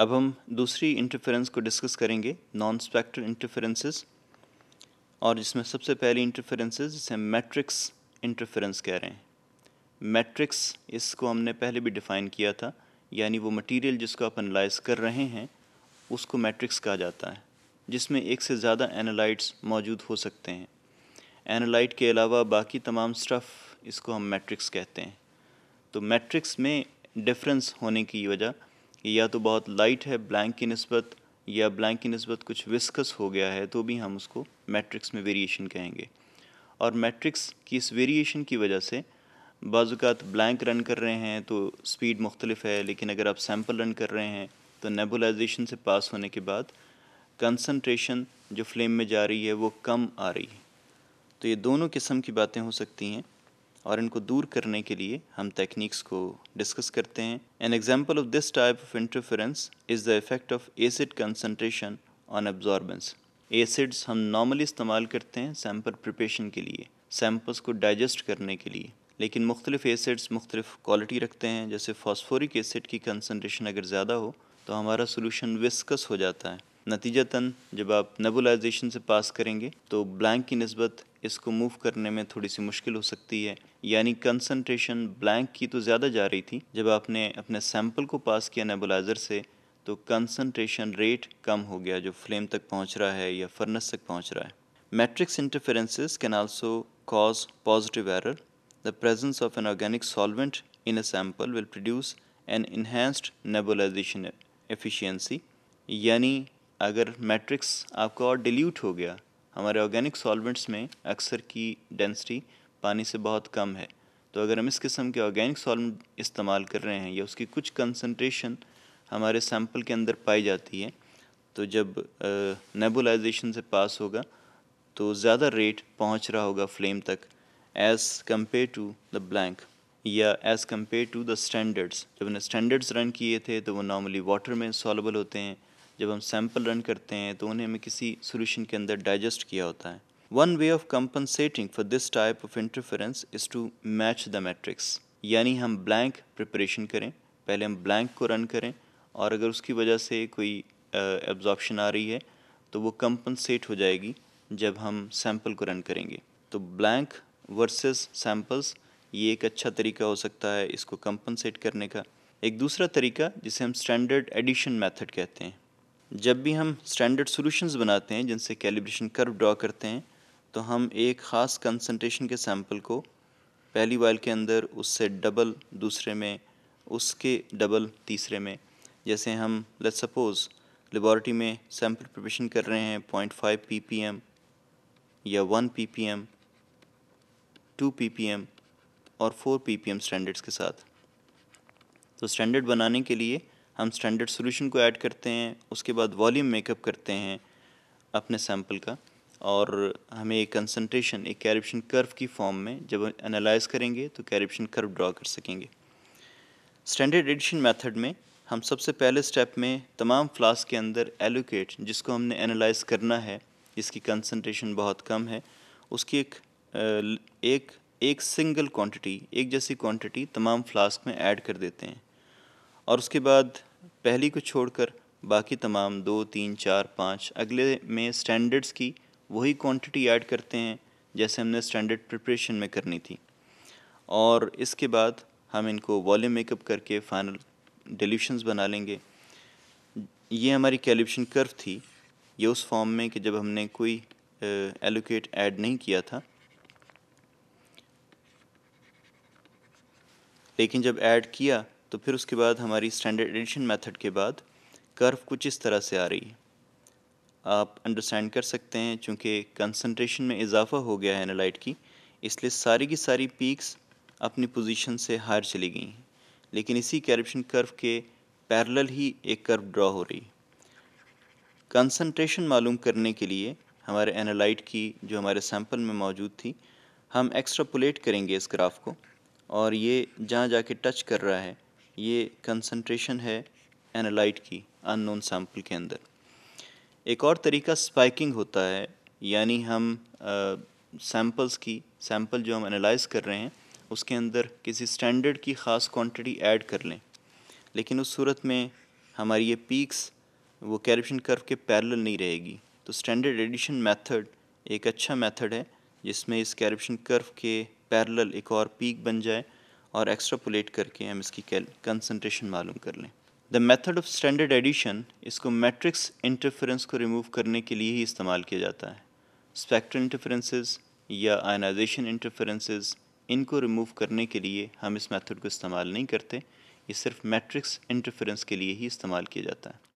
अब हम दूसरी इंटरफेरेंस को डिस्कस करेंगे नॉन स्पेक्ट्रल इंटरफेरेंसेस और इसमें सबसे पहली इंटरफेरेंसेस जिसे मैट्रिक्स इंटरफेरेंस कह रहे हैं मैट्रिक्स इसको हमने पहले भी डिफ़ाइन किया था यानी वो मटेरियल जिसको आप एनालाइज कर रहे हैं उसको मैट्रिक्स कहा जाता है जिसमें एक से ज़्यादा एनालाइट्स मौजूद हो सकते हैं एनालाइट के अलावा बाकी तमाम स्टफ़ इसको हम मैट्रिक्स कहते हैं तो मैट्रिक्स में डिफरेंस होने की वजह कि या तो बहुत लाइट है ब्लैंक की नस्बत या ब्लैंक की नस्बत कुछ विस्कस हो गया है तो भी हम उसको मैट्रिक्स में वेरिएशन कहेंगे और मैट्रिक्स की इस वेरिएशन की वजह से बाज़ात ब्लैंक रन कर रहे हैं तो स्पीड मुख्तलिफ है लेकिन अगर आप सैम्पल रन कर रहे हैं तो नेबुलाइजेशन से पास होने के बाद कंसनट्रेशन जो फ्लेम में जा रही है वो कम आ रही है तो ये दोनों किस्म की बातें हो सकती हैं और इनको दूर करने के लिए हम टेक्निक्स को डिस्कस करते हैं an example of this type of interference is the effect of acid concentration on absorbance acids हम नॉर्मली इस्तेमाल करते हैं सैम्पल प्रिपेशन के लिए सैम्पल्स को डाइजेस्ट करने के लिए लेकिन मुख्तलिफ एसिड्स मुख्तलिफ क्वालिटी रखते हैं जैसे फॉस्फोरिक एसिड की कंसनट्रेशन अगर ज़्यादा हो तो हमारा सोलूशन विस्कस हो जाता है नतीजतन जब आप नेबुलाइजेशन से पास करेंगे तो ब्लैंक की नस्बत इसको मूव करने में थोड़ी सी मुश्किल हो सकती है यानी कंसंट्रेशन ब्लैंक की तो ज़्यादा जा रही थी जब आपने अपने सैंपल को पास किया नेबुलाइज़र से तो कंसंट्रेशन रेट कम हो गया जो फ्लेम तक पहुंच रहा है या फर्नेस तक पहुंच रहा है matrix interferences can also cause positive error the presence of an organic solvent in a sample will produce an enhanced nebulization efficiency यानी अगर मैट्रिक्स आपका और डिल्यूट हो गया हमारे ऑर्गेनिक सॉल्वेंट्स में अक्सर की डेंसिटी पानी से बहुत कम है तो अगर हम इस किस्म के ऑर्गेनिक सॉल्वेंट इस्तेमाल कर रहे हैं या उसकी कुछ कंसनट्रेशन हमारे सैम्पल के अंदर पाई जाती है तो जब नेबुलाइजेशन से पास होगा तो ज़्यादा रेट पहुंच रहा होगा फ्लेम तक as compare to the blank या as compare to the standards जब उन्हें स्टैंडर्ड्स रन किए थे तो वो नॉर्मली वाटर में सॉलेबल होते हैं जब हम सैम्पल रन करते हैं तो उन्हें हमें किसी सोल्यूशन के अंदर डाइजेस्ट किया होता है one way of compensating for this type of interference is to match the matrix यानी हम ब्लैंक प्रिपरेशन करें पहले हम ब्लैंक को रन करें और अगर उसकी वजह से कोई एब्जॉर्प्शन आ रही है तो वो कंपनसेट हो जाएगी जब हम सैम्पल को रन करेंगे तो ब्लैंक वर्सेस सैम्पल्स ये एक अच्छा तरीका हो सकता है इसको कंपनसेट करने का एक दूसरा तरीका जिसे हम स्टैंडर्ड एडिशन मेथड कहते हैं जब भी हम स्टैंडर्ड सॉल्यूशंस बनाते हैं जिनसे कैलिब्रेशन कर्व ड्रॉ करते हैं तो हम एक ख़ास कंसनट्रेशन के सैम्पल को पहली वायल के अंदर उससे डबल दूसरे में उसके डबल तीसरे में जैसे हम लेट सपोज़ लेबॉर्टरी में सैम्पल प्रिपरेशन कर रहे हैं point five P P M या one P P M two P P M और four P P M standards के साथ तो स्टैंडर्ड बनाने के लिए हम स्टैंडर्ड सोल्यूशन को ऐड करते हैं उसके बाद वॉल्यूम मेकअप करते हैं अपने सैम्पल का और हमें एक कंसनट्रेशन एक कैरिप्शन कर्व की फॉर्म में जब एनालाइज करेंगे तो कैरिप्शन कर्व ड्रा कर सकेंगे स्टैंडर्ड एडिशन मेथड में हम सबसे पहले स्टेप में तमाम फ्लास्क के अंदर एलोकेट जिसको हमने एनालाइज करना है जिसकी कंसनट्रेशन बहुत कम है उसकी एक एक एक सिंगल क्वांटिटी एक जैसी क्वांटिटी तमाम फ्लास्क में ऐड कर देते हैं और उसके बाद पहली को छोड़कर बाकी तमाम दो तीन चार पाँच अगले में स्टैंडर्ड्स की वही क्वांटिटी ऐड करते हैं जैसे हमने स्टैंडर्ड प्रिपरेशन में करनी थी और इसके बाद हम इनको वॉल्यूम मेकअप करके फाइनल डिल्यूशंस बना लेंगे ये हमारी कैलिब्रेशन कर्व थी ये उस फॉर्म में कि जब हमने कोई एलोकेट ऐड नहीं किया था लेकिन जब ऐड किया तो फिर उसके बाद हमारी स्टैंडर्ड एडिशन मेथड के बाद कर्व कुछ इस तरह से आ रही है आप अंडरस्टैंड कर सकते हैं चूँकि कंसनट्रेशन में इजाफा हो गया है एनालाइट की इसलिए सारी की सारी पीक्स अपनी पोजीशन से हायर चली गई हैं लेकिन इसी कैरप्शन कर्व के पैरेलल ही एक कर्व ड्रा हो रही कंसंट्रेशन मालूम करने के लिए हमारे एनालाइट की जो हमारे सैंपल में मौजूद थी हम एक्स्ट्रापोलेट करेंगे इस ग्राफ को और ये जहाँ जाके टच कर रहा है ये कंसंट्रेशन है एनालाइट की अननोन सैम्पल के अंदर एक और तरीका स्पाइकिंग होता है यानी हम सैम्पल्स की सैम्पल जो हम एनालाइज कर रहे हैं उसके अंदर किसी स्टैंडर्ड की ख़ास क्वांटिटी ऐड कर लें लेकिन उस सूरत में हमारी ये पीक्स वो कैरप्शन कर्व के पैरेलल नहीं रहेगी तो स्टैंडर्ड एडिशन मेथड एक अच्छा मेथड है जिसमें इस कैरप्शन कर्व के पैरेलल एक और पीक बन जाए और एक्स्ट्रापोलेट करके हम इसकी कंसनट्रेशन मालूम कर लें the method of standard addition इसको मैट्रिक्स इंटरफेरेंस को रिमूव करने के लिए ही इस्तेमाल किया जाता है स्पेक्ट्रल इंटरफेरेंसेस या आयनाइजेशन इंटरफेरेंसेस इनको रिमूव करने के लिए हम इस मेथड को इस्तेमाल नहीं करते ये सिर्फ मैट्रिक्स इंटरफेरेंस के लिए ही इस्तेमाल किया जाता है